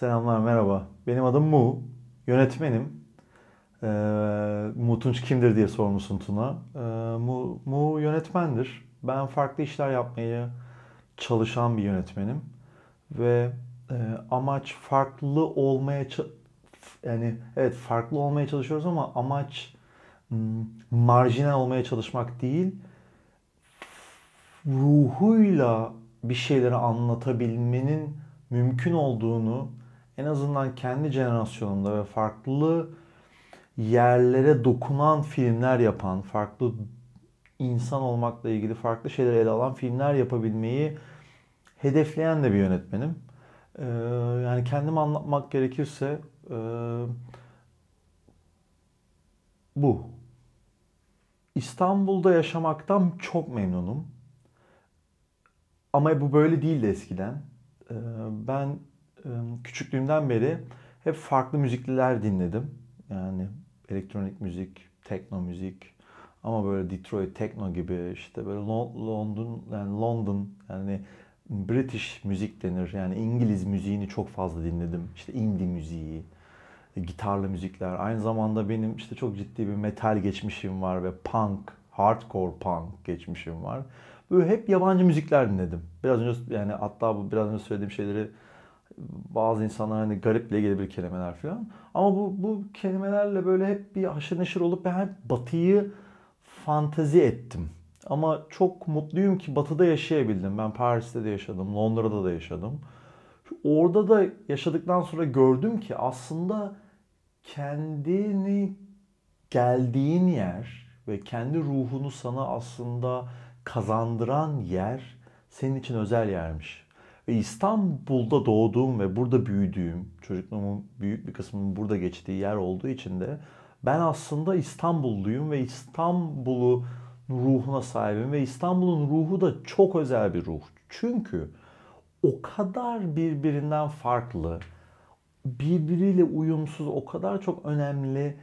Selamlar, merhaba. Benim adım Mu. Yönetmenim. Ee, Mu Tunç kimdir diye sormuşsun Tuna. Ee, Mu, Mu yönetmendir. Ben farklı işler yapmayı çalışan bir yönetmenim. Ve e, amaç farklı olmaya yani evet farklı olmaya çalışıyoruz ama amaç marjinal olmaya çalışmak değil ruhuyla bir şeyleri anlatabilmenin mümkün olduğunu en azından kendi jenerasyonunda ve farklı yerlere dokunan filmler yapan, farklı insan olmakla ilgili farklı şeyleri ele alan filmler yapabilmeyi hedefleyen de bir yönetmenim. Ee, yani kendim anlatmak gerekirse e, bu. İstanbul'da yaşamaktan çok memnunum. Ama bu böyle değildi eskiden. Ee, ben küçüklüğümden beri hep farklı müzikler dinledim. Yani elektronik müzik, tekno müzik ama böyle Detroit tekno gibi işte böyle London yani London yani British müzik denir. Yani İngiliz müziğini çok fazla dinledim. İşte indie müziği, gitarlı müzikler. Aynı zamanda benim işte çok ciddi bir metal geçmişim var ve punk, hardcore punk geçmişim var. Böyle hep yabancı müzikler dinledim. Biraz önce yani hatta bu biraz önce söylediğim şeyleri bazı insana hani gariple gelebilir kelimeler falan. Ama bu, bu kelimelerle böyle hep bir haşır neşir olup ben hep batıyı fantezi ettim. Ama çok mutluyum ki batıda yaşayabildim. Ben Paris'te de yaşadım, Londra'da da yaşadım. Orada da yaşadıktan sonra gördüm ki aslında kendini geldiğin yer ve kendi ruhunu sana aslında kazandıran yer senin için özel yermiş. Ve İstanbul'da doğduğum ve burada büyüdüğüm, çocukluğumun büyük bir kısmının burada geçtiği yer olduğu için de ben aslında İstanbulluyum ve İstanbul'u ruhuna sahibim ve İstanbul'un ruhu da çok özel bir ruh. Çünkü o kadar birbirinden farklı, birbiriyle uyumsuz, o kadar çok önemli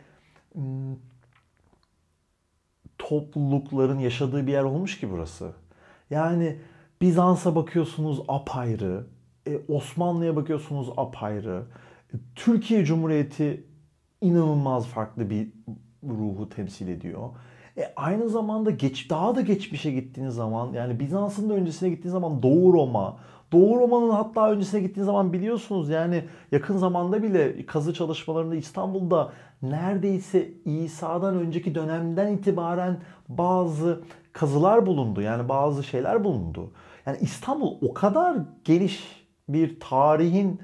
toplulukların yaşadığı bir yer olmuş ki burası. Yani Bizans'a bakıyorsunuz apayrı. E, Osmanlı'ya bakıyorsunuz apayrı. E, Türkiye Cumhuriyeti inanılmaz farklı bir ruhu temsil ediyor. E aynı zamanda geç daha da geçmişe gittiğiniz zaman yani Bizans'ın da öncesine gittiğiniz zaman Doğu Roma, Doğu Roma'nın hatta öncesine gittiğiniz zaman biliyorsunuz yani yakın zamanda bile kazı çalışmalarında İstanbul'da neredeyse İsa'dan önceki dönemden itibaren bazı kazılar bulundu. Yani bazı şeyler bulundu. Yani İstanbul o kadar geniş bir tarihin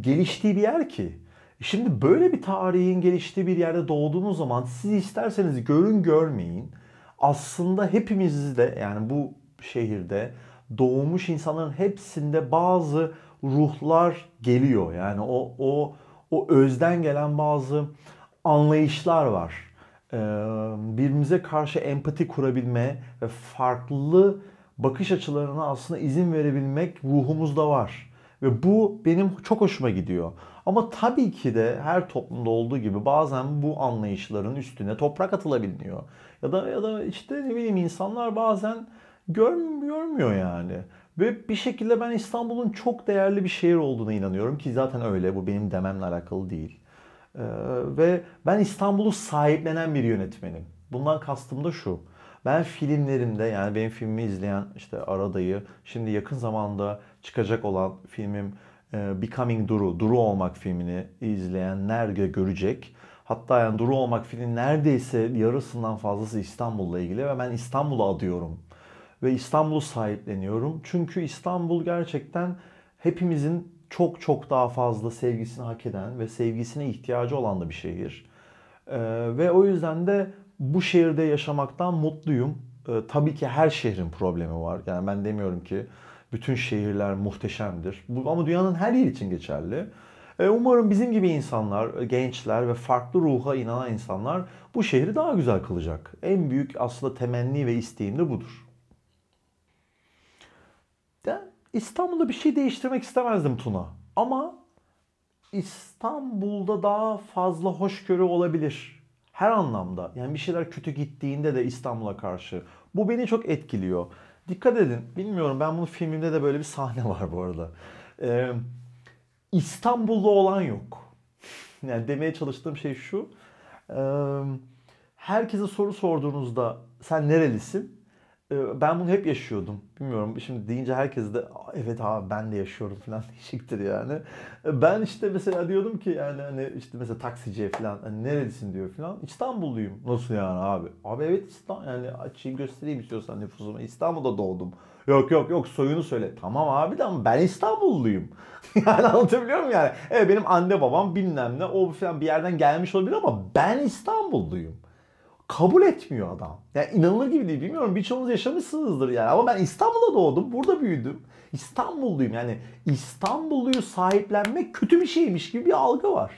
geliştiği bir yer ki. Şimdi böyle bir tarihin geliştiği bir yerde doğduğunuz zaman siz isterseniz görün görmeyin. Aslında hepimiz de yani bu şehirde doğmuş insanların hepsinde bazı ruhlar geliyor. Yani o o o özden gelen bazı anlayışlar var. Ee, birbirimize karşı empati kurabilme ve farklı bakış açılarına aslında izin verebilmek ruhumuzda var. Ve bu benim çok hoşuma gidiyor. Ama tabii ki de her toplumda olduğu gibi bazen bu anlayışların üstüne toprak atılabiliyor. Ya da ya da işte ne bileyim insanlar bazen görmüyor yani. Ve bir şekilde ben İstanbul'un çok değerli bir şehir olduğuna inanıyorum ki zaten öyle. Bu benim dememle alakalı değil. Ee, ve ben İstanbul'u sahiplenen bir yönetmenim. Bundan kastım da şu. Ben filmlerimde yani benim filmi izleyen işte Aradayı, şimdi yakın zamanda çıkacak olan filmim e, Becoming Duru, Duru Olmak filmini izleyenler görecek. Hatta yani Duru Olmak filmi neredeyse yarısından fazlası İstanbul'la ilgili ve ben İstanbul'a adıyorum ve İstanbul'u sahipleniyorum. Çünkü İstanbul gerçekten hepimizin çok çok daha fazla sevgisini hak eden ve sevgisine ihtiyacı olan da bir şehir. Ee, ve o yüzden de bu şehirde yaşamaktan mutluyum. Ee, tabii ki her şehrin problemi var. Yani ben demiyorum ki bütün şehirler muhteşemdir. Bu, ama dünyanın her yeri için geçerli. Ee, umarım bizim gibi insanlar, gençler ve farklı ruha inanan insanlar bu şehri daha güzel kılacak. En büyük aslında temenni ve isteğim de budur. İstanbul'da bir şey değiştirmek istemezdim Tuna. Ama İstanbul'da daha fazla hoşgörü olabilir. Her anlamda. Yani bir şeyler kötü gittiğinde de İstanbul'a karşı. Bu beni çok etkiliyor. Dikkat edin. Bilmiyorum ben bunu filmimde de böyle bir sahne var bu arada. Ee, İstanbul'da olan yok. Yani demeye çalıştığım şey şu. Ee, herkese soru sorduğunuzda sen nerelisin? Ee, ben bunu hep yaşıyordum. Bilmiyorum şimdi deyince herkes de evet abi ben de yaşıyorum falan değişiktir yani. Ee, ben işte mesela diyordum ki yani hani işte mesela taksiciye falan hani neredesin diyor falan. İstanbulluyum. Nasıl yani abi? Abi evet İstanbul yani açayım göstereyim istiyorsan nüfusumu. İstanbul'da doğdum. Yok yok yok soyunu söyle. Tamam abi de ama ben İstanbulluyum. yani anlatabiliyor muyum yani? Evet benim anne babam bilmem ne o falan bir yerden gelmiş olabilir ama ben İstanbulluyum kabul etmiyor adam. Yani inanılır gibi değil. Bilmiyorum birçoğunuz yaşamışsınızdır yani. Ama ben İstanbul'da doğdum. Burada büyüdüm. İstanbulluyum yani. İstanbulluyu sahiplenmek kötü bir şeymiş gibi bir algı var.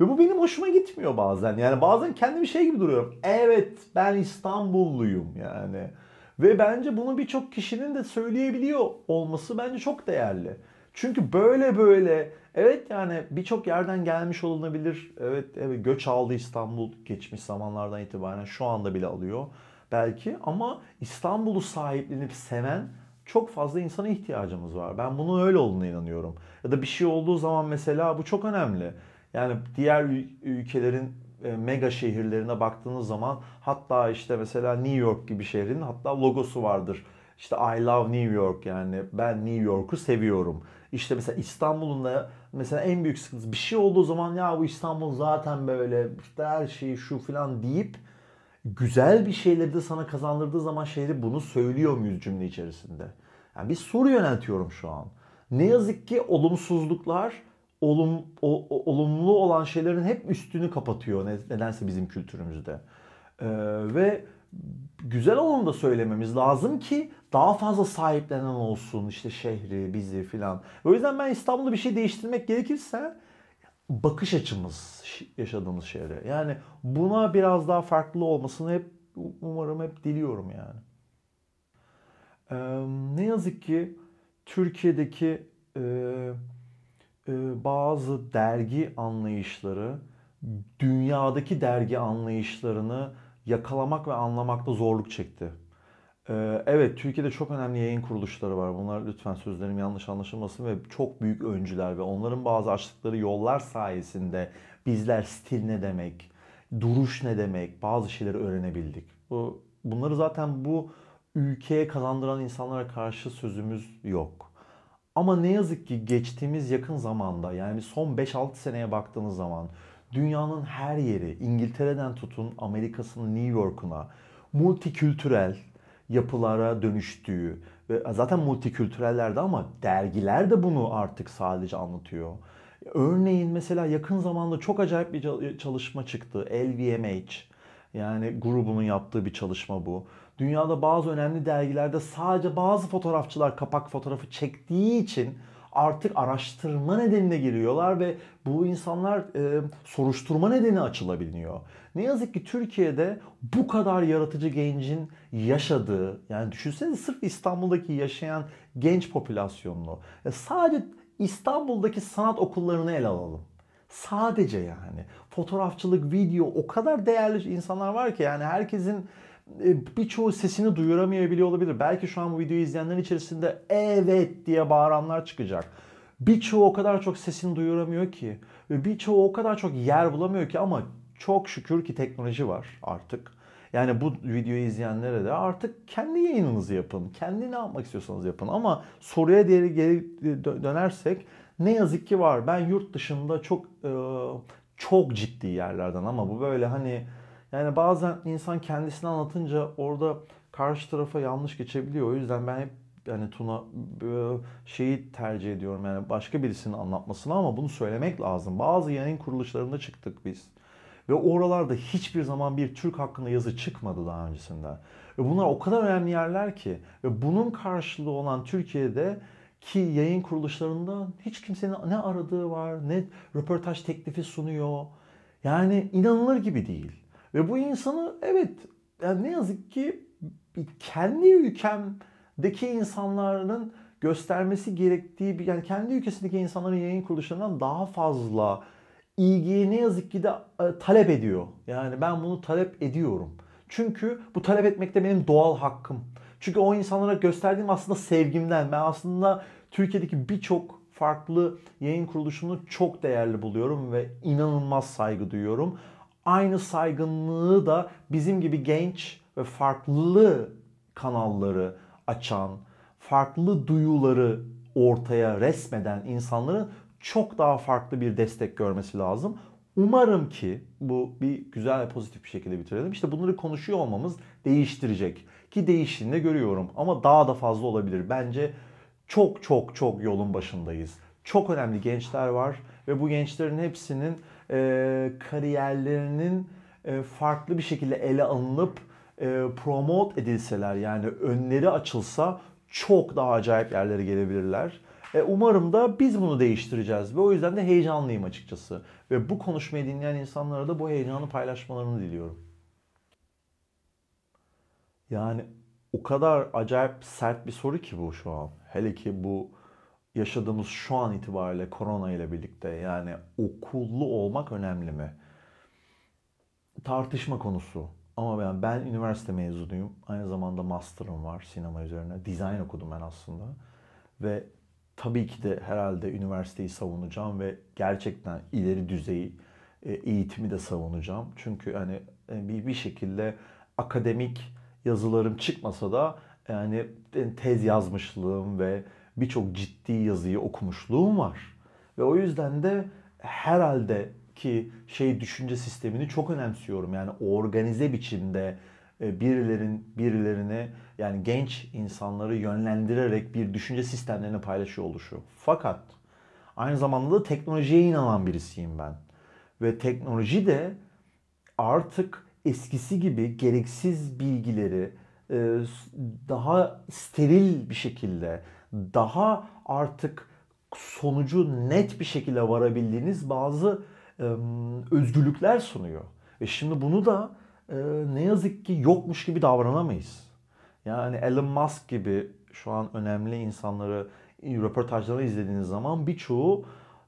Ve bu benim hoşuma gitmiyor bazen. Yani bazen kendimi şey gibi duruyorum. Evet ben İstanbulluyum yani. Ve bence bunu birçok kişinin de söyleyebiliyor olması bence çok değerli. Çünkü böyle böyle evet yani birçok yerden gelmiş olunabilir. Evet, evet göç aldı İstanbul geçmiş zamanlardan itibaren şu anda bile alıyor belki ama İstanbul'u sahiplenip seven çok fazla insana ihtiyacımız var. Ben bunu öyle olduğuna inanıyorum. Ya da bir şey olduğu zaman mesela bu çok önemli. Yani diğer ülkelerin e, mega şehirlerine baktığınız zaman hatta işte mesela New York gibi şehrin hatta logosu vardır. İşte I love New York yani ben New York'u seviyorum işte mesela İstanbul'un da mesela en büyük sıkıntısı bir şey olduğu zaman ya bu İstanbul zaten böyle işte her şeyi şu filan deyip güzel bir şeyleri de sana kazandırdığı zaman şehri bunu söylüyor muyuz cümle içerisinde? Yani bir soru yöneltiyorum şu an. Ne yazık ki olumsuzluklar olum, o, o, olumlu olan şeylerin hep üstünü kapatıyor nedense bizim kültürümüzde. Ee, ve güzel olanı da söylememiz lazım ki daha fazla sahiplenen olsun işte şehri, bizi filan. O yüzden ben İstanbul'da bir şey değiştirmek gerekirse bakış açımız yaşadığımız şehre. Yani buna biraz daha farklı olmasını hep umarım hep diliyorum yani. Ee, ne yazık ki Türkiye'deki e, e, bazı dergi anlayışları dünyadaki dergi anlayışlarını yakalamak ve anlamakta zorluk çekti. Ee, evet, Türkiye'de çok önemli yayın kuruluşları var. Bunlar lütfen sözlerim yanlış anlaşılmasın ve çok büyük öncüler ve onların bazı açtıkları yollar sayesinde bizler stil ne demek, duruş ne demek, bazı şeyleri öğrenebildik. Bu, bunları zaten bu ülkeye kazandıran insanlara karşı sözümüz yok. Ama ne yazık ki geçtiğimiz yakın zamanda yani son 5-6 seneye baktığınız zaman dünyanın her yeri İngiltere'den tutun Amerika'sının New York'una multikültürel yapılara dönüştüğü ve zaten multikültürellerde ama dergiler de bunu artık sadece anlatıyor. Örneğin mesela yakın zamanda çok acayip bir çalışma çıktı. LVMH yani grubunun yaptığı bir çalışma bu. Dünyada bazı önemli dergilerde sadece bazı fotoğrafçılar kapak fotoğrafı çektiği için artık araştırma nedeniyle giriyorlar ve bu insanlar e, soruşturma nedeni açılabiliyor. Ne yazık ki Türkiye'de bu kadar yaratıcı gencin yaşadığı, yani düşünsenize sırf İstanbul'daki yaşayan genç popülasyonunu, e, sadece İstanbul'daki sanat okullarını ele alalım. Sadece yani fotoğrafçılık, video o kadar değerli insanlar var ki yani herkesin e, birçoğu sesini duyuramayabiliyor olabilir. Belki şu an bu videoyu izleyenlerin içerisinde evet diye bağıranlar çıkacak. Birçoğu o kadar çok sesini duyuramıyor ki ve birçoğu o kadar çok yer bulamıyor ki ama çok şükür ki teknoloji var artık. Yani bu videoyu izleyenlere de artık kendi yayınınızı yapın. Kendi ne yapmak istiyorsanız yapın. Ama soruya geri, geri dönersek ne yazık ki var. Ben yurt dışında çok e, çok ciddi yerlerden ama bu böyle hani yani bazen insan kendisini anlatınca orada karşı tarafa yanlış geçebiliyor. O yüzden ben hep yani Tuna e, şeyi tercih ediyorum yani başka birisinin anlatmasını ama bunu söylemek lazım. Bazı yayın kuruluşlarında çıktık biz. Ve oralarda hiçbir zaman bir Türk hakkında yazı çıkmadı daha öncesinde. Ve bunlar o kadar önemli yerler ki ve bunun karşılığı olan Türkiye'de ki yayın kuruluşlarında hiç kimsenin ne aradığı var, ne röportaj teklifi sunuyor. Yani inanılır gibi değil. Ve bu insanı evet yani ne yazık ki kendi ülkemdeki insanların göstermesi gerektiği bir yani kendi ülkesindeki insanların yayın kuruluşlarından daha fazla ilgiyi ne yazık ki de e, talep ediyor. Yani ben bunu talep ediyorum. Çünkü bu talep etmek de benim doğal hakkım. Çünkü o insanlara gösterdiğim aslında sevgimden. Ben aslında Türkiye'deki birçok farklı yayın kuruluşunu çok değerli buluyorum ve inanılmaz saygı duyuyorum aynı saygınlığı da bizim gibi genç ve farklı kanalları açan, farklı duyuları ortaya resmeden insanların çok daha farklı bir destek görmesi lazım. Umarım ki bu bir güzel ve pozitif bir şekilde bitirelim. İşte bunları konuşuyor olmamız değiştirecek. Ki değiştiğini de görüyorum ama daha da fazla olabilir. Bence çok çok çok yolun başındayız. Çok önemli gençler var ve bu gençlerin hepsinin e, kariyerlerinin e, farklı bir şekilde ele alınıp e, promote edilseler yani önleri açılsa çok daha acayip yerlere gelebilirler. E, umarım da biz bunu değiştireceğiz ve o yüzden de heyecanlıyım açıkçası. Ve bu konuşmayı dinleyen insanlara da bu heyecanı paylaşmalarını diliyorum. Yani o kadar acayip sert bir soru ki bu şu an. Hele ki bu yaşadığımız şu an itibariyle korona ile birlikte yani okullu olmak önemli mi? Tartışma konusu. Ama ben, ben üniversite mezunuyum. Aynı zamanda master'ım var sinema üzerine. Design okudum ben aslında. Ve tabii ki de herhalde üniversiteyi savunacağım ve gerçekten ileri düzey e, eğitimi de savunacağım. Çünkü hani e, bir, bir şekilde akademik yazılarım çıkmasa da yani e, tez yazmışlığım ve birçok ciddi yazıyı okumuşluğum var. Ve o yüzden de herhalde ki şey düşünce sistemini çok önemsiyorum. Yani organize biçimde e, birilerin birilerini yani genç insanları yönlendirerek bir düşünce sistemlerini paylaşıyor oluşu. Fakat aynı zamanda da teknolojiye inanan birisiyim ben. Ve teknoloji de artık eskisi gibi gereksiz bilgileri e, daha steril bir şekilde daha artık sonucu net bir şekilde varabildiğiniz bazı e, özgürlükler sunuyor. Ve şimdi bunu da e, ne yazık ki yokmuş gibi davranamayız. Yani Elon Musk gibi şu an önemli insanları röportajlarını izlediğiniz zaman birçoğu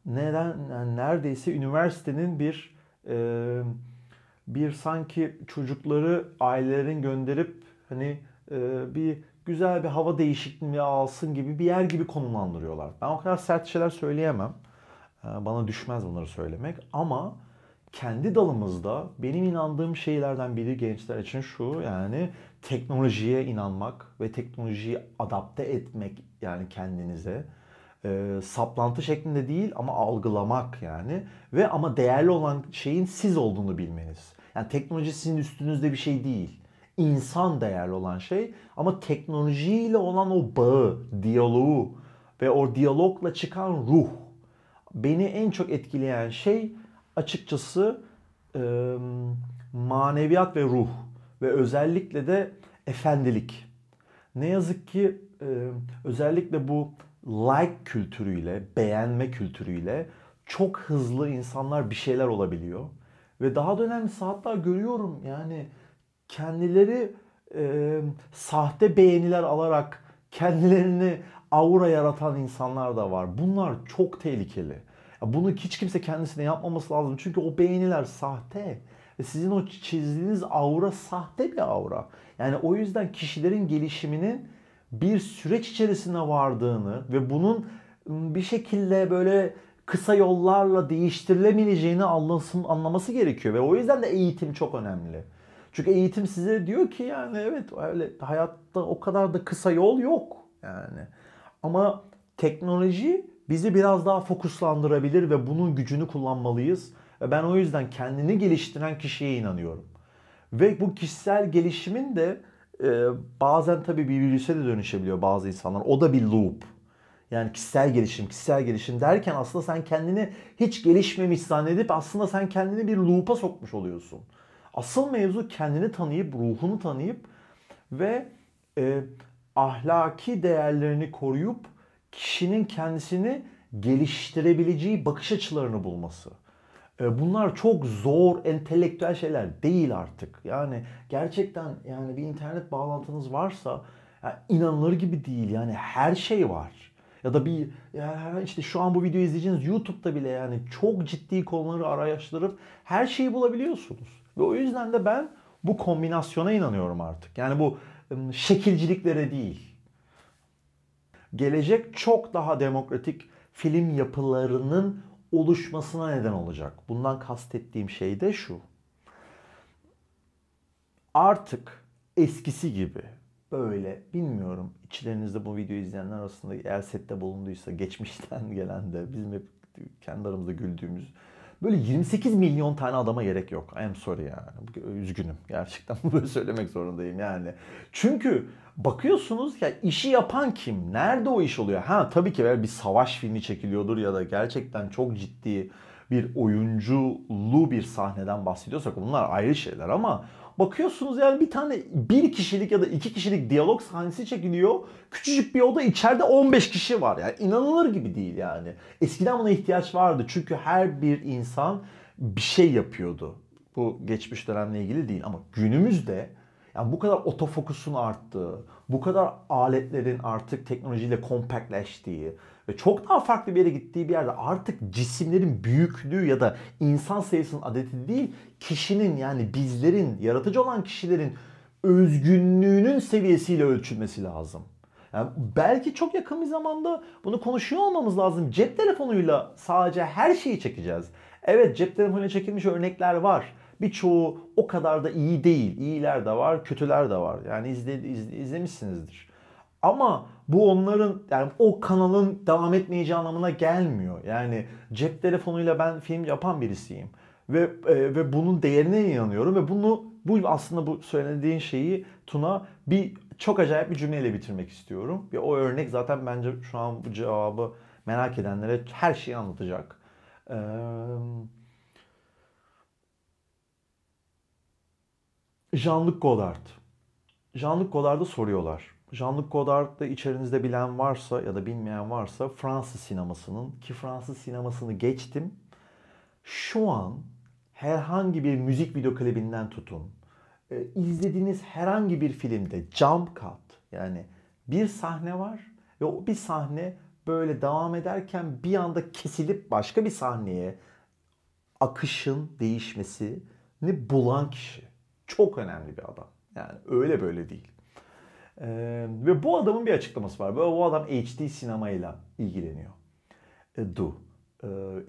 neden yani neredeyse üniversitenin bir e, bir sanki çocukları ailelerin gönderip hani e, bir güzel bir hava değişikliği alsın gibi bir yer gibi konumlandırıyorlar. Ben o kadar sert şeyler söyleyemem. Ee, bana düşmez bunları söylemek ama kendi dalımızda benim inandığım şeylerden biri gençler için şu yani teknolojiye inanmak ve teknolojiyi adapte etmek yani kendinize e, saplantı şeklinde değil ama algılamak yani ve ama değerli olan şeyin siz olduğunu bilmeniz. Yani teknoloji sizin üstünüzde bir şey değil insan değerli olan şey ama teknolojiyle olan o bağı, diyaloğu ve o diyalogla çıkan ruh beni en çok etkileyen şey açıkçası e, maneviyat ve ruh ve özellikle de efendilik. Ne yazık ki e, özellikle bu like kültürüyle, beğenme kültürüyle çok hızlı insanlar bir şeyler olabiliyor. Ve daha da önemlisi hatta görüyorum yani kendileri e, sahte beğeniler alarak kendilerini aura yaratan insanlar da var. Bunlar çok tehlikeli. Bunu hiç kimse kendisine yapmaması lazım. Çünkü o beğeniler sahte. Ve sizin o çizdiğiniz aura sahte bir aura. Yani o yüzden kişilerin gelişiminin bir süreç içerisine vardığını ve bunun ıı, bir şekilde böyle kısa yollarla değiştirilemeyeceğini anlasın, anlaması gerekiyor. Ve o yüzden de eğitim çok önemli. Çünkü eğitim size diyor ki yani evet öyle hayatta o kadar da kısa yol yok yani. Ama teknoloji bizi biraz daha fokuslandırabilir ve bunun gücünü kullanmalıyız. Ve ben o yüzden kendini geliştiren kişiye inanıyorum. Ve bu kişisel gelişimin de e, bazen tabii bir virüse de dönüşebiliyor bazı insanlar. O da bir loop. Yani kişisel gelişim, kişisel gelişim derken aslında sen kendini hiç gelişmemiş zannedip aslında sen kendini bir loop'a sokmuş oluyorsun. Asıl mevzu kendini tanıyıp, ruhunu tanıyıp ve e, ahlaki değerlerini koruyup kişinin kendisini geliştirebileceği bakış açılarını bulması. E, bunlar çok zor entelektüel şeyler değil artık. Yani gerçekten yani bir internet bağlantınız varsa yani inanılır gibi değil. Yani her şey var. Ya da bir yani işte şu an bu videoyu izleyeceğiniz YouTube'da bile yani çok ciddi konuları araştırıp her şeyi bulabiliyorsunuz. Ve o yüzden de ben bu kombinasyona inanıyorum artık. Yani bu şekilciliklere değil. Gelecek çok daha demokratik film yapılarının oluşmasına neden olacak. Bundan kastettiğim şey de şu. Artık eskisi gibi böyle bilmiyorum içlerinizde bu videoyu izleyenler arasında sette bulunduysa geçmişten gelen de bizim hep kendi aramızda güldüğümüz Böyle 28 milyon tane adama gerek yok. I'm sorry yani. Üzgünüm. Gerçekten böyle söylemek zorundayım yani. Çünkü bakıyorsunuz ya işi yapan kim? Nerede o iş oluyor? Ha tabii ki bir savaş filmi çekiliyordur ya da gerçekten çok ciddi bir oyunculu bir sahneden bahsediyorsak bunlar ayrı şeyler ama Bakıyorsunuz yani bir tane bir kişilik ya da iki kişilik diyalog sahnesi çekiliyor. Küçücük bir oda içeride 15 kişi var. Yani inanılır gibi değil yani. Eskiden buna ihtiyaç vardı. Çünkü her bir insan bir şey yapıyordu. Bu geçmiş dönemle ilgili değil ama günümüzde yani bu kadar otofokusun arttığı, bu kadar aletlerin artık teknolojiyle kompaktleştiği, çok daha farklı bir yere gittiği bir yerde artık cisimlerin büyüklüğü ya da insan sayısının adeti değil kişinin yani bizlerin yaratıcı olan kişilerin özgünlüğünün seviyesiyle ölçülmesi lazım. Yani belki çok yakın bir zamanda bunu konuşuyor olmamız lazım. Cep telefonuyla sadece her şeyi çekeceğiz. Evet cep telefonuyla çekilmiş örnekler var. Birçoğu o kadar da iyi değil. İyiler de var, kötüler de var. Yani izle, izle, izlemişsinizdir. Ama bu onların yani o kanalın devam etmeyeceği anlamına gelmiyor. Yani cep telefonuyla ben film yapan birisiyim ve e, ve bunun değerine inanıyorum ve bunu bu aslında bu söylediğin şeyi Tuna bir çok acayip bir cümleyle bitirmek istiyorum. Ve o örnek zaten bence şu an bu cevabı merak edenlere her şeyi anlatacak. Ee, Jean-Luc Godard. Jean-Luc Godard'a soruyorlar. Jean-Luc Godard içerinizde bilen varsa ya da bilmeyen varsa Fransız sinemasının ki Fransız sinemasını geçtim. Şu an herhangi bir müzik video klibinden tutun. E, izlediğiniz herhangi bir filmde jump cut yani bir sahne var ve o bir sahne böyle devam ederken bir anda kesilip başka bir sahneye akışın değişmesini bulan kişi. Çok önemli bir adam. Yani öyle böyle değil. Ee, ve bu adamın bir açıklaması var. Böyle bu adam HD sinemayla ilgileniyor. E, du.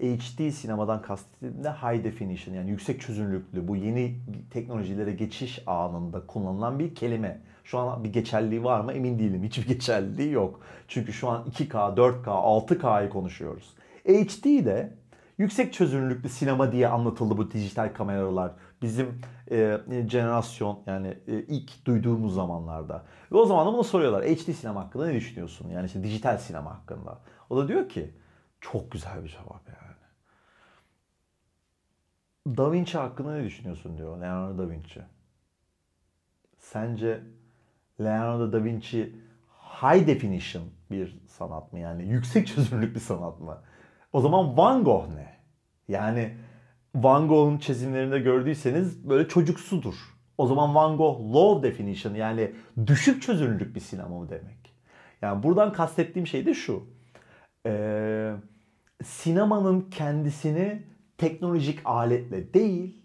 E, HD sinemadan kastettiğimde high definition yani yüksek çözünürlüklü bu yeni teknolojilere geçiş anında kullanılan bir kelime. Şu an bir geçerliliği var mı emin değilim. Hiçbir geçerliliği yok. Çünkü şu an 2K, 4K, 6K'yı konuşuyoruz. HD de yüksek çözünürlüklü sinema diye anlatıldı bu dijital kameralar. Bizim e, jenerasyon yani e, ilk duyduğumuz zamanlarda. Ve o zaman da bunu soruyorlar. HD sinema hakkında ne düşünüyorsun? Yani işte dijital sinema hakkında. O da diyor ki çok güzel bir cevap yani. Da Vinci hakkında ne düşünüyorsun diyor Leonardo da Vinci. Sence Leonardo da Vinci high definition bir sanat mı yani yüksek çözünürlük bir sanat mı? O zaman Van Gogh ne? Yani Van Gogh'un çizimlerinde gördüyseniz böyle çocuksudur. O zaman Van Gogh low definition yani düşük çözünürlük bir sinema mı demek? Yani buradan kastettiğim şey de şu. Ee, sinemanın kendisini teknolojik aletle değil,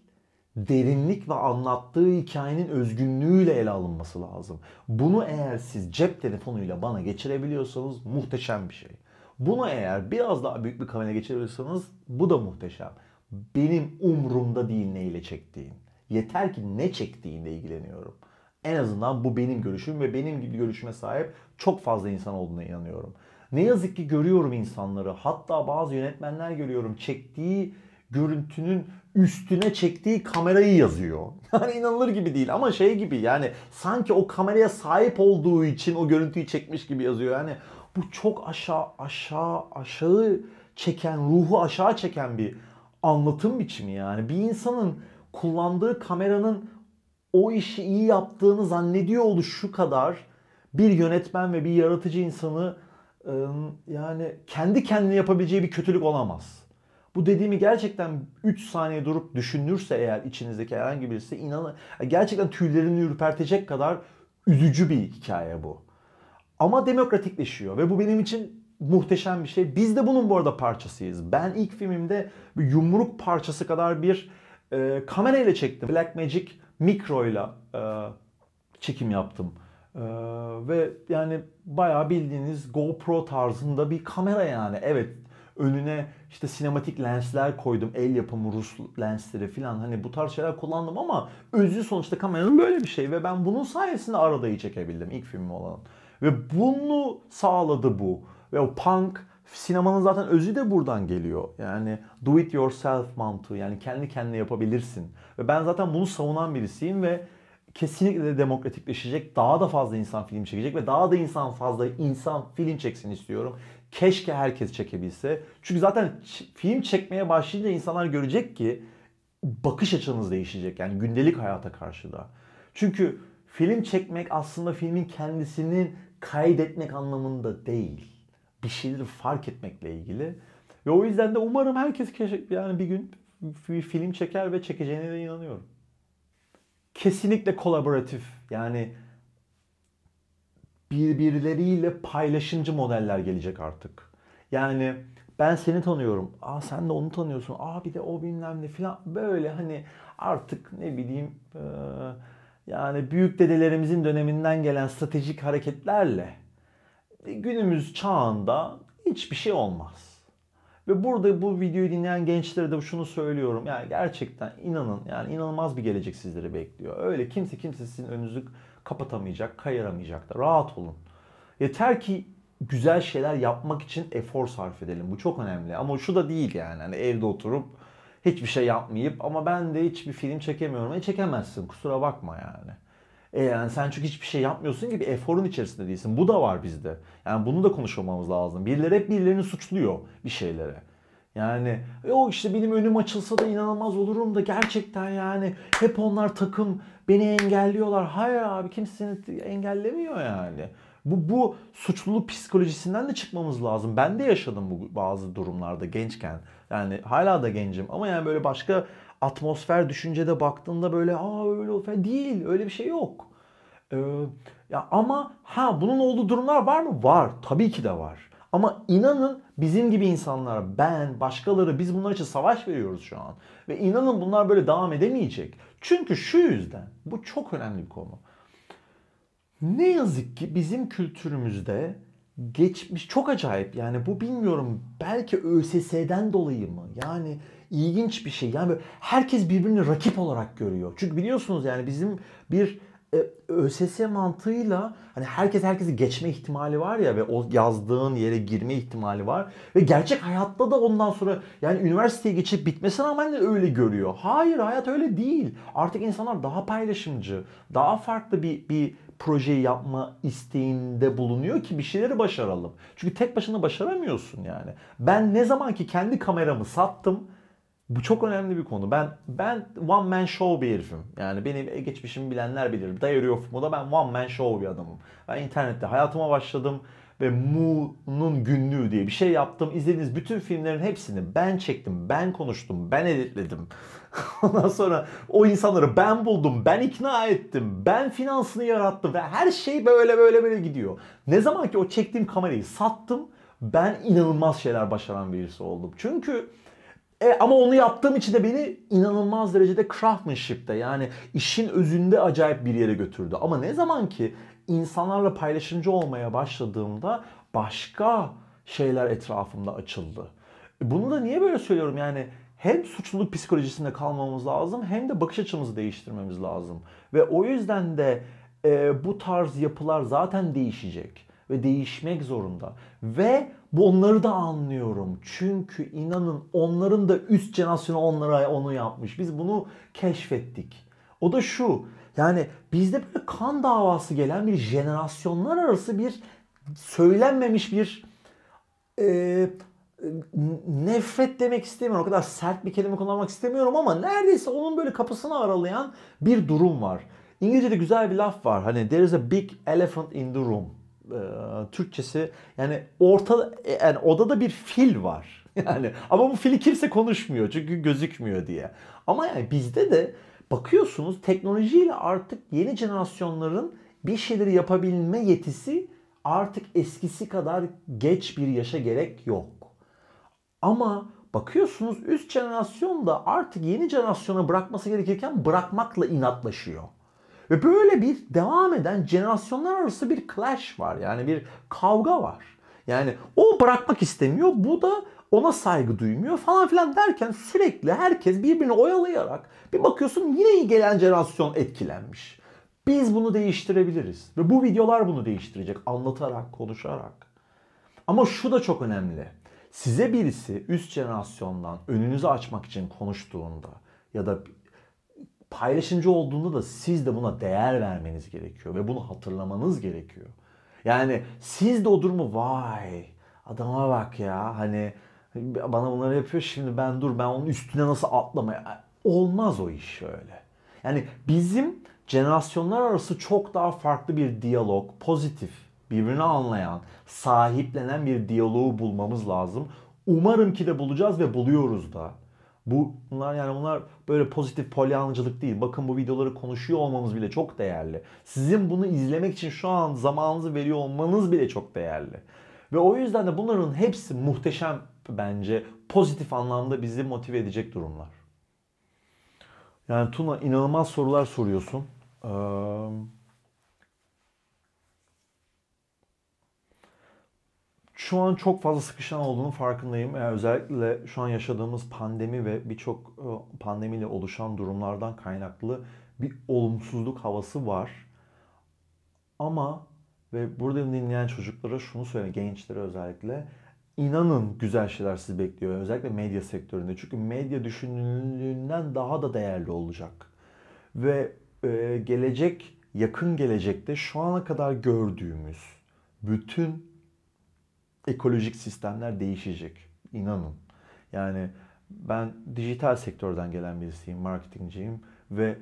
derinlik ve anlattığı hikayenin özgünlüğüyle ele alınması lazım. Bunu eğer siz cep telefonuyla bana geçirebiliyorsanız muhteşem bir şey. Bunu eğer biraz daha büyük bir kavine geçirebiliyorsanız, bu da muhteşem. Benim umrumda değil neyle çektiğin. Yeter ki ne çektiğinle ilgileniyorum. En azından bu benim görüşüm ve benim gibi görüşüme sahip çok fazla insan olduğuna inanıyorum. Ne yazık ki görüyorum insanları. Hatta bazı yönetmenler görüyorum çektiği görüntünün üstüne çektiği kamerayı yazıyor. Yani inanılır gibi değil ama şey gibi yani sanki o kameraya sahip olduğu için o görüntüyü çekmiş gibi yazıyor. Yani bu çok aşağı aşağı aşağı çeken, ruhu aşağı çeken bir anlatım biçimi yani. Bir insanın kullandığı kameranın o işi iyi yaptığını zannediyor oluşu kadar bir yönetmen ve bir yaratıcı insanı yani kendi kendine yapabileceği bir kötülük olamaz. Bu dediğimi gerçekten 3 saniye durup düşünürse eğer içinizdeki herhangi birisi inanın gerçekten tüylerini ürpertecek kadar üzücü bir hikaye bu. Ama demokratikleşiyor ve bu benim için muhteşem bir şey. Biz de bunun bu arada parçasıyız. Ben ilk filmimde yumruk parçası kadar bir e, kamerayla çektim. Black Magic Micro'yla e, çekim yaptım. Ee, ve yani bayağı bildiğiniz GoPro tarzında bir kamera yani. Evet önüne işte sinematik lensler koydum. El yapımı Rus lensleri falan hani bu tarz şeyler kullandım ama özü sonuçta kameranın böyle bir şey ve ben bunun sayesinde Arada'yı çekebildim ilk filmim olan. Ve bunu sağladı bu. Ve o punk sinemanın zaten özü de buradan geliyor. Yani do it yourself mantığı. Yani kendi kendine yapabilirsin. Ve ben zaten bunu savunan birisiyim ve kesinlikle de demokratikleşecek. Daha da fazla insan film çekecek ve daha da insan fazla insan film çeksin istiyorum. Keşke herkes çekebilse. Çünkü zaten film çekmeye başlayınca insanlar görecek ki bakış açınız değişecek. Yani gündelik hayata karşı da. Çünkü film çekmek aslında filmin kendisinin kaydetmek anlamında değil. Bir şeyleri fark etmekle ilgili. Ve o yüzden de umarım herkes yani bir gün bir film çeker ve çekeceğine de inanıyorum. Kesinlikle kolaboratif. Yani birbirleriyle paylaşımcı modeller gelecek artık. Yani ben seni tanıyorum. Aa sen de onu tanıyorsun. Aa bir de o bilmem ne filan. Böyle hani artık ne bileyim... Ee yani büyük dedelerimizin döneminden gelen stratejik hareketlerle günümüz çağında hiçbir şey olmaz. Ve burada bu videoyu dinleyen gençlere de şunu söylüyorum. Yani gerçekten inanın yani inanılmaz bir gelecek sizleri bekliyor. Öyle kimse kimse sizin önünüzü kapatamayacak, kayıramayacak da. Rahat olun. Yeter ki güzel şeyler yapmak için efor sarf edelim. Bu çok önemli. Ama şu da değil yani. yani evde oturup hiçbir şey yapmayıp ama ben de hiçbir film çekemiyorum. E çekemezsin kusura bakma yani. E yani sen çünkü hiçbir şey yapmıyorsun gibi eforun içerisinde değilsin. Bu da var bizde. Yani bunu da konuşmamız lazım. Birileri hep birilerini suçluyor bir şeylere. Yani e, o işte benim önüm açılsa da inanılmaz olurum da gerçekten yani hep onlar takım beni engelliyorlar. Hayır abi kimse seni engellemiyor yani. Bu, bu suçluluk psikolojisinden de çıkmamız lazım. Ben de yaşadım bu bazı durumlarda gençken. Yani hala da gencim ama yani böyle başka atmosfer düşüncede baktığında böyle aa öyle falan değil öyle bir şey yok. Ee, ya ama ha bunun olduğu durumlar var mı? Var. Tabii ki de var. Ama inanın bizim gibi insanlar ben, başkaları biz bunlar için savaş veriyoruz şu an. Ve inanın bunlar böyle devam edemeyecek. Çünkü şu yüzden, bu çok önemli bir konu. Ne yazık ki bizim kültürümüzde geçmiş çok acayip yani bu bilmiyorum belki ÖSS'den dolayı mı yani ilginç bir şey yani herkes birbirini rakip olarak görüyor çünkü biliyorsunuz yani bizim bir e, ÖSS mantığıyla hani herkes herkesi geçme ihtimali var ya ve o yazdığın yere girme ihtimali var ve gerçek hayatta da ondan sonra yani üniversiteye geçip bitmesine rağmen de öyle görüyor. Hayır hayat öyle değil. Artık insanlar daha paylaşımcı, daha farklı bir bir Proje yapma isteğinde bulunuyor ki bir şeyleri başaralım. Çünkü tek başına başaramıyorsun yani. Ben ne zaman ki kendi kameramı sattım bu çok önemli bir konu. Ben ben one man show bir herifim. Yani benim geçmişimi bilenler bilir. Diary of Mo'da ben one man show bir adamım. Ben internette hayatıma başladım ve Mu'nun günlüğü diye bir şey yaptım. İzlediğiniz bütün filmlerin hepsini ben çektim, ben konuştum, ben editledim. Ondan sonra o insanları ben buldum, ben ikna ettim, ben finansını yarattım ve her şey böyle böyle böyle gidiyor. Ne zaman ki o çektiğim kamerayı sattım ben inanılmaz şeyler başaran birisi oldum. Çünkü e, ama onu yaptığım için de beni inanılmaz derecede craftsmanship'te yani işin özünde acayip bir yere götürdü. Ama ne zaman ki insanlarla paylaşımcı olmaya başladığımda başka şeyler etrafımda açıldı. E, bunu da niye böyle söylüyorum yani hem suçluluk psikolojisinde kalmamız lazım hem de bakış açımızı değiştirmemiz lazım. Ve o yüzden de e, bu tarz yapılar zaten değişecek ve değişmek zorunda. Ve bu onları da anlıyorum. Çünkü inanın onların da üst jenerasyonu onlara onu yapmış. Biz bunu keşfettik. O da şu. Yani bizde böyle kan davası gelen bir jenerasyonlar arası bir söylenmemiş bir e, nefret demek istemiyorum. O kadar sert bir kelime kullanmak istemiyorum ama neredeyse onun böyle kapısını aralayan bir durum var. İngilizce'de güzel bir laf var. Hani there is a big elephant in the room. Ee, Türkçesi yani orta yani odada bir fil var. Yani ama bu fili kimse konuşmuyor çünkü gözükmüyor diye. Ama yani bizde de bakıyorsunuz teknolojiyle artık yeni jenerasyonların bir şeyleri yapabilme yetisi artık eskisi kadar geç bir yaşa gerek yok. Ama bakıyorsunuz üst jenerasyon da artık yeni jenerasyona bırakması gerekirken bırakmakla inatlaşıyor. Ve böyle bir devam eden jenerasyonlar arası bir clash var. Yani bir kavga var. Yani o bırakmak istemiyor. Bu da ona saygı duymuyor falan filan derken sürekli herkes birbirini oyalayarak bir bakıyorsun yine iyi gelen jenerasyon etkilenmiş. Biz bunu değiştirebiliriz ve bu videolar bunu değiştirecek anlatarak, konuşarak. Ama şu da çok önemli. Size birisi üst jenerasyondan önünüzü açmak için konuştuğunda ya da paylaşımcı olduğunda da siz de buna değer vermeniz gerekiyor ve bunu hatırlamanız gerekiyor. Yani siz de o durumu vay adama bak ya hani bana bunları yapıyor şimdi ben dur ben onun üstüne nasıl atlamaya olmaz o iş öyle. Yani bizim jenerasyonlar arası çok daha farklı bir diyalog, pozitif, birbirini anlayan, sahiplenen bir diyaloğu bulmamız lazım. Umarım ki de bulacağız ve buluyoruz da. Bu, bunlar yani bunlar böyle pozitif polyanlıcılık değil. Bakın bu videoları konuşuyor olmamız bile çok değerli. Sizin bunu izlemek için şu an zamanınızı veriyor olmanız bile çok değerli. Ve o yüzden de bunların hepsi muhteşem bence pozitif anlamda bizi motive edecek durumlar. Yani Tuna inanılmaz sorular soruyorsun. Ee, şu an çok fazla sıkışan olduğunu farkındayım. Yani özellikle şu an yaşadığımız pandemi ve birçok e, pandemiyle oluşan durumlardan kaynaklı bir olumsuzluk havası var. Ama ve burada dinleyen çocuklara şunu söyleyeyim gençlere özellikle inanın güzel şeyler sizi bekliyor. Özellikle medya sektöründe. Çünkü medya düşünüldüğünden daha da değerli olacak. Ve e, gelecek, yakın gelecekte şu ana kadar gördüğümüz bütün ekolojik sistemler değişecek. İnanın. Yani ben dijital sektörden gelen birisiyim, marketingciyim ve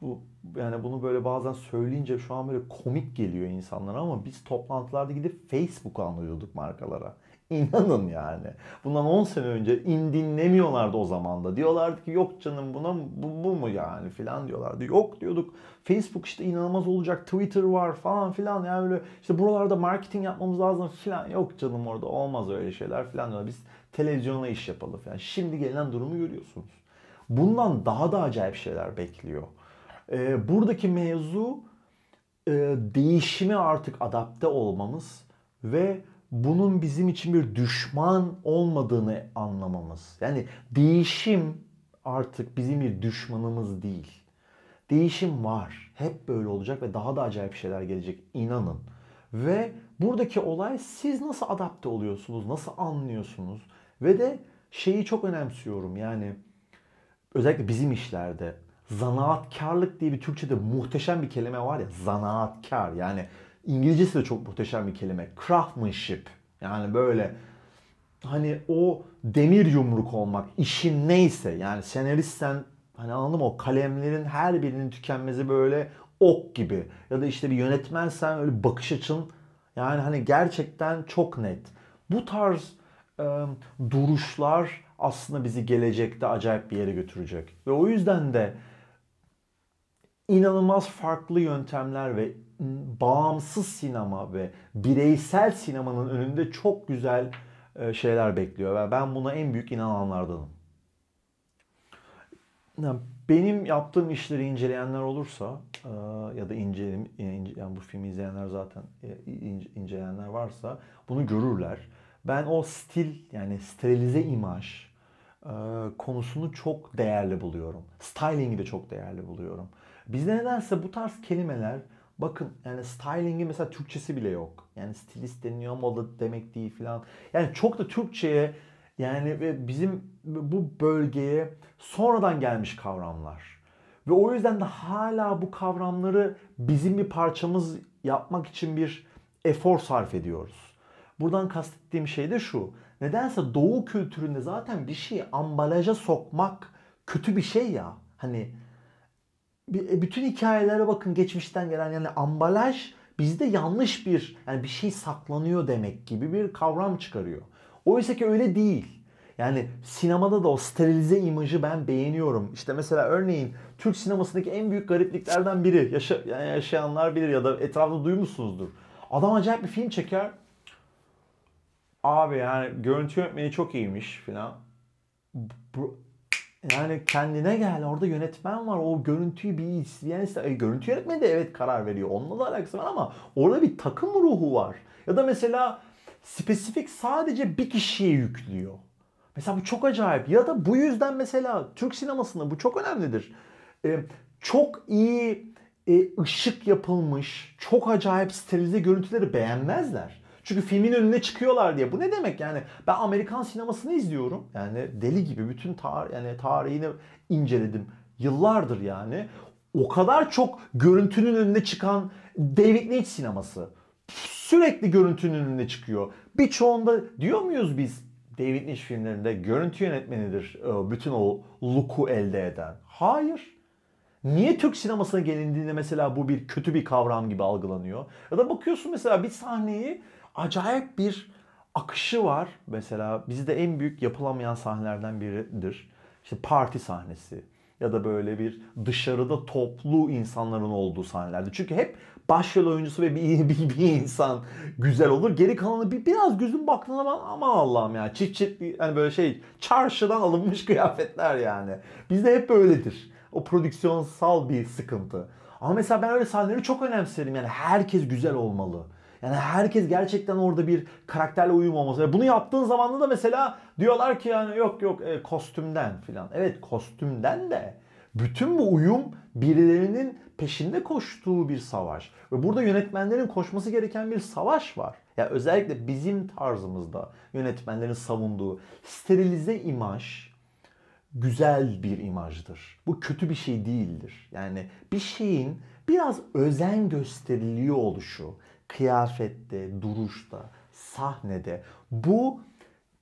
bu yani bunu böyle bazen söyleyince şu an böyle komik geliyor insanlara ama biz toplantılarda gidip Facebook anlıyorduk markalara. İnanın yani. Bundan 10 sene önce in dinlemiyorlardı o zaman da. Diyorlardı ki yok canım buna bu, bu mu yani filan diyorlardı. Yok diyorduk. Facebook işte inanılmaz olacak. Twitter var falan filan. Yani böyle işte buralarda marketing yapmamız lazım filan. Yok canım orada olmaz öyle şeyler filan diyorlar. Biz televizyona iş yapalım filan. Şimdi gelen durumu görüyorsunuz. Bundan daha da acayip şeyler bekliyor. Ee, buradaki mevzu e, değişime artık adapte olmamız ve bunun bizim için bir düşman olmadığını anlamamız. Yani değişim artık bizim bir düşmanımız değil. Değişim var. Hep böyle olacak ve daha da acayip şeyler gelecek. İnanın. Ve buradaki olay siz nasıl adapte oluyorsunuz, nasıl anlıyorsunuz ve de şeyi çok önemsiyorum yani özellikle bizim işlerde zanaatkarlık diye bir Türkçe'de muhteşem bir kelime var ya zanaatkar yani İngilizcesi de çok muhteşem bir kelime. Craftsmanship. Yani böyle hani o demir yumruk olmak, işin neyse yani senaristsen hani anladın mı o kalemlerin her birinin tükenmesi böyle ok gibi ya da işte bir yönetmensen öyle bakış açın yani hani gerçekten çok net. Bu tarz e, duruşlar aslında bizi gelecekte acayip bir yere götürecek. Ve o yüzden de inanılmaz farklı yöntemler ve bağımsız sinema ve bireysel sinemanın önünde çok güzel e, şeyler bekliyor ve ben buna en büyük inananlardanım. Benim yaptığım işleri inceleyenler olursa e, ya da ince yani bu filmi izleyenler zaten e, inceleyenler varsa bunu görürler. Ben o stil yani sterilize imaj konusunu çok değerli buluyorum. Styling'i de çok değerli buluyorum. Bizde nedense bu tarz kelimeler Bakın yani stylingi mesela Türkçesi bile yok. Yani stilist deniyor moda demek değil falan Yani çok da Türkçe'ye yani bizim bu bölgeye sonradan gelmiş kavramlar. Ve o yüzden de hala bu kavramları bizim bir parçamız yapmak için bir efor sarf ediyoruz. Buradan kastettiğim şey de şu. Nedense doğu kültüründe zaten bir şeyi ambalaja sokmak kötü bir şey ya. Hani e, bütün hikayelere bakın geçmişten gelen yani ambalaj bizde yanlış bir yani bir şey saklanıyor demek gibi bir kavram çıkarıyor. Oysa ki öyle değil. Yani sinemada da o sterilize imajı ben beğeniyorum. İşte mesela örneğin Türk sinemasındaki en büyük garipliklerden biri yaşa, yani yaşayanlar bilir ya da etrafta duymuşsunuzdur. Adam acayip bir film çeker. Abi yani görüntü yönetmeni çok iyiymiş filan. Yani kendine gel orada yönetmen var o görüntüyü bir isteyen ister. E, görüntü yönetmeni de evet karar veriyor onunla da alakası var ama orada bir takım ruhu var. Ya da mesela spesifik sadece bir kişiye yüklüyor. Mesela bu çok acayip ya da bu yüzden mesela Türk sinemasında bu çok önemlidir. Ee, çok iyi e, ışık yapılmış, çok acayip sterilize görüntüleri beğenmezler. Çünkü filmin önüne çıkıyorlar diye. Bu ne demek yani? Ben Amerikan sinemasını izliyorum. Yani deli gibi bütün tar yani tarihini inceledim. Yıllardır yani. O kadar çok görüntünün önüne çıkan David Lynch sineması. Sürekli görüntünün önüne çıkıyor. Birçoğunda diyor muyuz biz David Lynch filmlerinde görüntü yönetmenidir e, bütün o look'u elde eden? Hayır. Niye Türk sinemasına gelindiğinde mesela bu bir kötü bir kavram gibi algılanıyor? Ya da bakıyorsun mesela bir sahneyi acayip bir akışı var. Mesela bizde en büyük yapılamayan sahnelerden biridir. İşte parti sahnesi ya da böyle bir dışarıda toplu insanların olduğu sahnelerde. Çünkü hep başrol oyuncusu ve bir, bir, bir insan güzel olur. Geri kalanı bir biraz gözün baktığında zaman aman Allah'ım ya çift çift hani böyle şey çarşıdan alınmış kıyafetler yani. Bizde hep böyledir. O prodüksiyonsal bir sıkıntı. Ama mesela ben öyle sahneleri çok önemserim yani herkes güzel olmalı. Yani herkes gerçekten orada bir karakterle uyum olması. Yani bunu yaptığın zaman da mesela diyorlar ki yani yok yok e, kostümden filan. Evet kostümden de bütün bu uyum birilerinin peşinde koştuğu bir savaş. Ve burada yönetmenlerin koşması gereken bir savaş var. Ya yani özellikle bizim tarzımızda yönetmenlerin savunduğu sterilize imaj güzel bir imajdır. Bu kötü bir şey değildir. Yani bir şeyin biraz özen gösteriliyor oluşu, kıyafette, duruşta, sahnede. Bu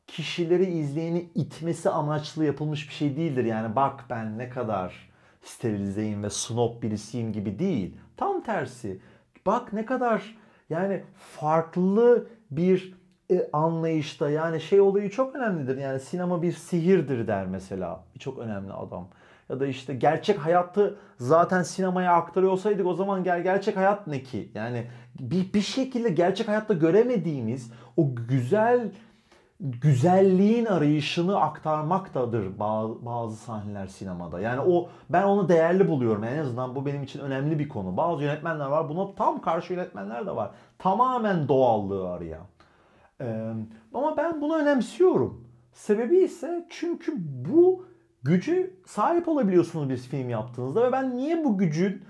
kişileri izleyeni itmesi amaçlı yapılmış bir şey değildir. Yani bak ben ne kadar sterilizeyim ve snob birisiyim gibi değil. Tam tersi. Bak ne kadar yani farklı bir e, anlayışta yani şey olayı çok önemlidir. Yani sinema bir sihirdir der mesela. bir Çok önemli adam ya da işte gerçek hayatı zaten sinemaya aktarıyorsaydık o zaman gel gerçek hayat ne ki? Yani bir, bir şekilde gerçek hayatta göremediğimiz o güzel güzelliğin arayışını aktarmaktadır bazı, bazı sahneler sinemada. Yani o ben onu değerli buluyorum. en azından bu benim için önemli bir konu. Bazı yönetmenler var. Buna tam karşı yönetmenler de var. Tamamen doğallığı arayan. Ee, ama ben bunu önemsiyorum. Sebebi ise çünkü bu gücü sahip olabiliyorsunuz bir film yaptığınızda ve ben niye bu gücün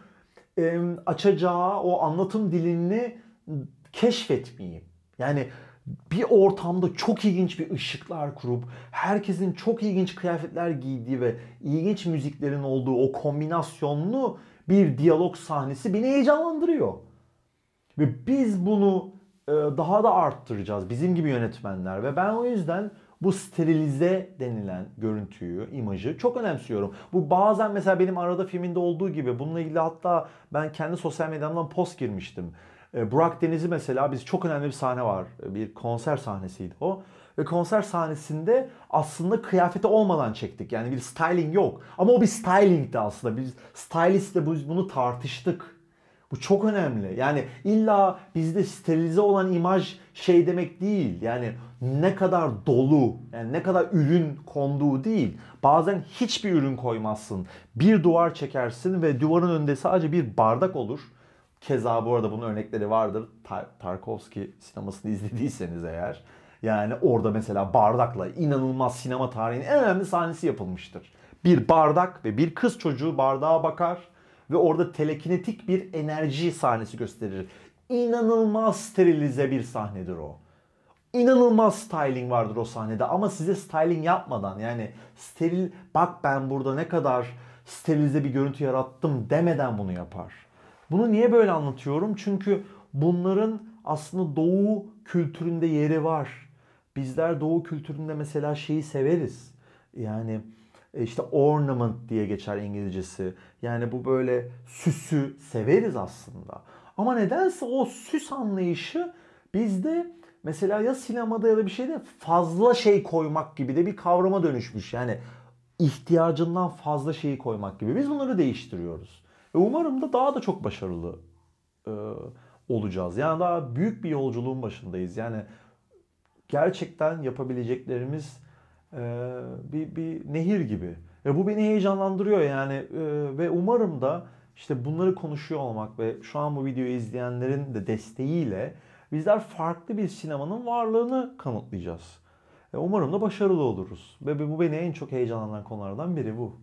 e, açacağı o anlatım dilini keşfetmeyeyim? Yani bir ortamda çok ilginç bir ışıklar kurup herkesin çok ilginç kıyafetler giydiği ve ilginç müziklerin olduğu o kombinasyonlu bir diyalog sahnesi beni heyecanlandırıyor. Ve biz bunu e, daha da arttıracağız bizim gibi yönetmenler ve ben o yüzden bu sterilize denilen görüntüyü, imajı çok önemsiyorum. Bu bazen mesela benim arada filminde olduğu gibi bununla ilgili hatta ben kendi sosyal medyamdan post girmiştim. E, Burak Deniz'i mesela biz çok önemli bir sahne var. E, bir konser sahnesiydi o. Ve konser sahnesinde aslında kıyafeti olmadan çektik. Yani bir styling yok. Ama o bir stylingdi aslında. Biz stylistle bunu tartıştık bu çok önemli. Yani illa bizde sterilize olan imaj şey demek değil. Yani ne kadar dolu, yani ne kadar ürün konduğu değil. Bazen hiçbir ürün koymazsın. Bir duvar çekersin ve duvarın önünde sadece bir bardak olur. Keza bu arada bunun örnekleri vardır. Tar- Tarkovski sinemasını izlediyseniz eğer. Yani orada mesela bardakla inanılmaz sinema tarihinin en önemli sahnesi yapılmıştır. Bir bardak ve bir kız çocuğu bardağa bakar ve orada telekinetik bir enerji sahnesi gösterir. İnanılmaz sterilize bir sahnedir o. İnanılmaz styling vardır o sahnede ama size styling yapmadan yani steril bak ben burada ne kadar sterilize bir görüntü yarattım demeden bunu yapar. Bunu niye böyle anlatıyorum? Çünkü bunların aslında doğu kültüründe yeri var. Bizler doğu kültüründe mesela şeyi severiz. Yani e, işte ornament diye geçer İngilizcesi. Yani bu böyle süsü severiz aslında. Ama nedense o süs anlayışı bizde mesela ya sinemada ya da bir şeyde fazla şey koymak gibi de bir kavrama dönüşmüş. Yani ihtiyacından fazla şeyi koymak gibi. Biz bunları değiştiriyoruz. Ve umarım da daha da çok başarılı e, olacağız. Yani daha büyük bir yolculuğun başındayız. Yani gerçekten yapabileceklerimiz ee, bir, bir nehir gibi. Ve bu beni heyecanlandırıyor yani ee, ve umarım da işte bunları konuşuyor olmak ve şu an bu videoyu izleyenlerin de desteğiyle bizler farklı bir sinemanın varlığını kanıtlayacağız. Umarım da başarılı oluruz. Ve bu beni en çok heyecanlandıran konulardan biri bu.